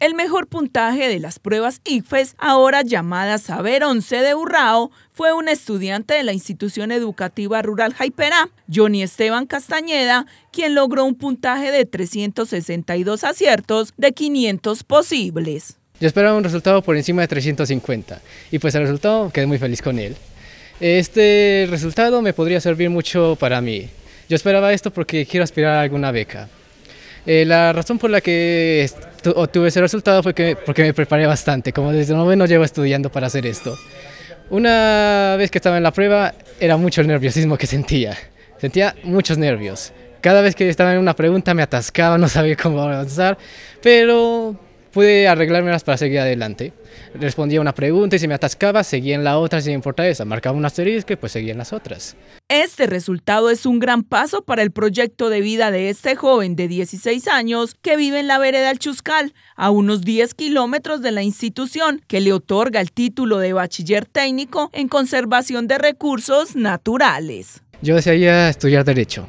El mejor puntaje de las pruebas ICFES, ahora llamada Saber 11 de Urrao, fue un estudiante de la institución educativa rural Jaiperá, Johnny Esteban Castañeda, quien logró un puntaje de 362 aciertos de 500 posibles. Yo esperaba un resultado por encima de 350 y pues el resultado quedé muy feliz con él. Este resultado me podría servir mucho para mí. Yo esperaba esto porque quiero aspirar a alguna beca. Eh, la razón por la que obtuve ese resultado fue porque me preparé bastante, como desde menos llevo estudiando para hacer esto. Una vez que estaba en la prueba era mucho el nerviosismo que sentía, sentía muchos nervios. Cada vez que estaba en una pregunta me atascaba, no sabía cómo avanzar, pero Pude arreglármelas para seguir adelante. Respondía una pregunta y si me atascaba, seguía en la otra sin importar esa. Marcaba un asterisco y pues seguía en las otras. Este resultado es un gran paso para el proyecto de vida de este joven de 16 años que vive en la vereda El Chuscal, a unos 10 kilómetros de la institución que le otorga el título de bachiller técnico en conservación de recursos naturales. Yo desearía estudiar Derecho.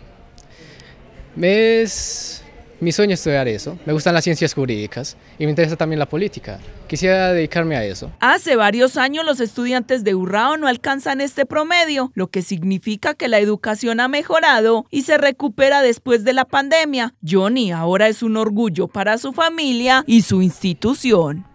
Es mi sueño es estudiar eso. Me gustan las ciencias jurídicas y me interesa también la política. Quisiera dedicarme a eso. Hace varios años los estudiantes de Urrao no alcanzan este promedio, lo que significa que la educación ha mejorado y se recupera después de la pandemia. Johnny ahora es un orgullo para su familia y su institución.